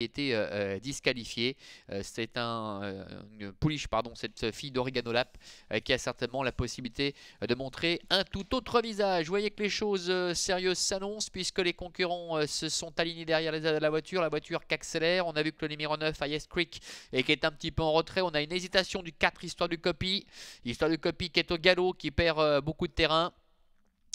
été euh, euh, disqualifié. Euh, c'est un une Pouliche, pardon, cette fille d'Origanolap qui a certainement la possibilité de montrer un tout autre visage. Vous voyez que les choses sérieuses s'annoncent puisque les concurrents se sont alignés derrière les ailes de la voiture. La voiture accélère. On a vu que le numéro 9, Hayes Creek, et qui est un petit peu en retrait. On a une hésitation du 4, Histoire du Copy. Histoire du Copy qui est au galop, qui perd beaucoup de terrain.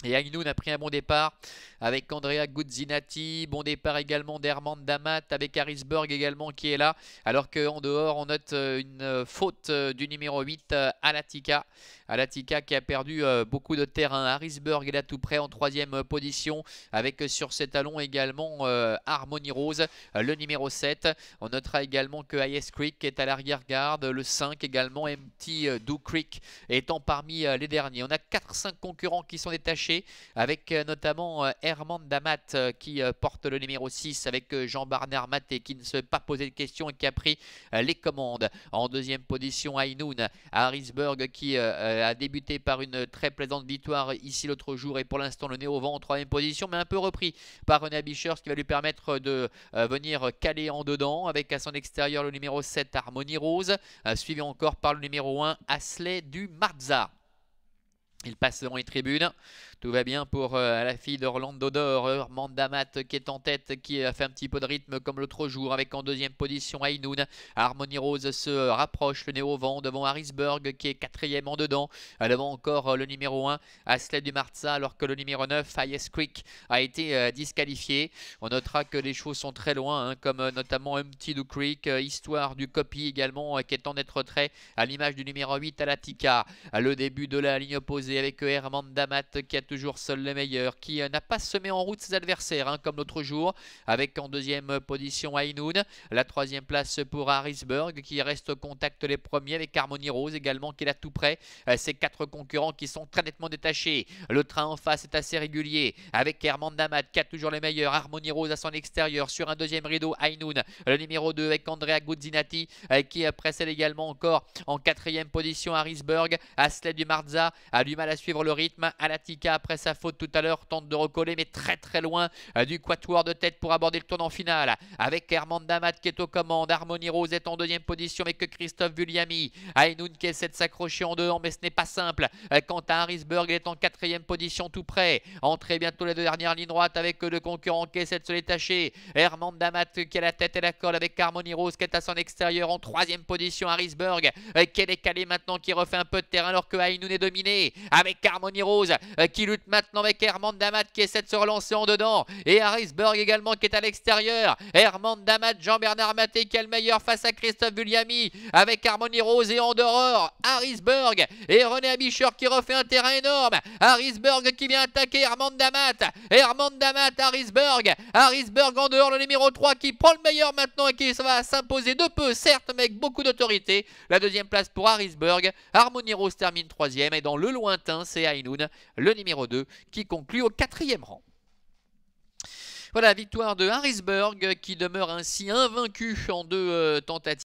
Et Agnoun a pris un bon départ avec Andrea Guzzinati. Bon départ également d'Hermand Damat avec Harrisburg également qui est là. Alors qu'en dehors, on note euh, une euh, faute euh, du numéro 8 Alatika. Alatika qui a perdu beaucoup de terrain. Harrisburg est là tout près en troisième position avec sur ses talons également Harmony Rose, le numéro 7. On notera également que Hayes Creek est à l'arrière-garde. Le 5 également, Empty Do Creek étant parmi les derniers. On a 4-5 concurrents qui sont détachés avec euh, notamment euh, Herman Damat euh, qui porte le numéro 6 avec Jean Barnard Maté qui ne se pas poser de questions et qui a pris les commandes. En deuxième position, Ainoun, Harrisburg qui a débuté par une très plaisante victoire ici l'autre jour et pour l'instant le nez au vent en troisième position, mais un peu repris par René bischer ce qui va lui permettre de venir caler en dedans avec à son extérieur le numéro 7 Harmonie Rose, suivi encore par le numéro 1 Asley du Marza. Il passe devant les tribunes. Tout va bien pour euh, la fille d'Orlando Dor, euh, Mandamat qui est en tête, qui a fait un petit peu de rythme comme l'autre jour avec en deuxième position Ainoun. Harmony Rose se rapproche, le néo vent devant Harrisburg qui est quatrième en dedans. Euh, devant encore le numéro 1, Asley du alors que le numéro 9, Hayes Creek, a été disqualifié. On notera que les chevaux sont très loin, hein, comme notamment Empty Do Creek, Histoire du Copy également, qui est en être retrait à l'image du numéro 8 à la Le début de la ligne opposée avec Herman Damat qui a toujours toujours seul le meilleur qui euh, n'a pas semé en route ses adversaires, hein, comme l'autre jour, avec en deuxième position Ainoun, la troisième place pour Harrisburg, qui reste au contact les premiers, avec Harmony Rose également, qui est là tout près. Ces euh, quatre concurrents qui sont très nettement détachés. Le train en face est assez régulier, avec Herman Damad, qui a toujours les meilleurs, Harmony Rose à son extérieur, sur un deuxième rideau, Ainoun, le numéro 2 avec Andrea Guzzinati, euh, qui précède également encore en quatrième position Harrisburg, Asley du Marza a du mal à suivre le rythme, Alatika après sa faute tout à l'heure, tente de recoller, mais très très loin euh, du quatuor de tête pour aborder le tournant final. Avec Herman Damat qui est aux commandes, Harmony Rose est en deuxième position, avec Christophe Vulliamy. Aynoun qui essaie de s'accrocher en dehors mais ce n'est pas simple. Euh, quant à Harrisburg, il est en quatrième position tout près. Entrez bientôt les deux dernières lignes droites avec le concurrent qui essaie de se détacher. Herman Damat qui a la tête et la colle avec Harmony Rose qui est à son extérieur en troisième position. Harrisburg euh, qui est décalé maintenant, qui refait un peu de terrain alors que Ainoun est dominé. Avec Harmony Rose qui lutte maintenant avec Herman Damat qui essaie de se relancer en dedans. Et Harrisburg également qui est à l'extérieur. Herman Damat, Jean-Bernard Maté, qui le Meilleur face à Christophe Vulliami avec Harmony Rose et en dehors Harrisburg et René Abichor qui refait un terrain énorme. Harrisburg qui vient attaquer Herman Damat. Herman Damat, Harrisburg. Harrisburg en dehors, le numéro 3 qui prend le meilleur maintenant et qui va s'imposer de peu, certes, mais avec beaucoup d'autorité. La deuxième place pour Harrisburg. Harmony Rose termine troisième et dans le lointain, c'est Ainoun, le numéro qui conclut au quatrième rang. Voilà, la victoire de Harrisburg qui demeure ainsi invaincue en deux euh, tentatives.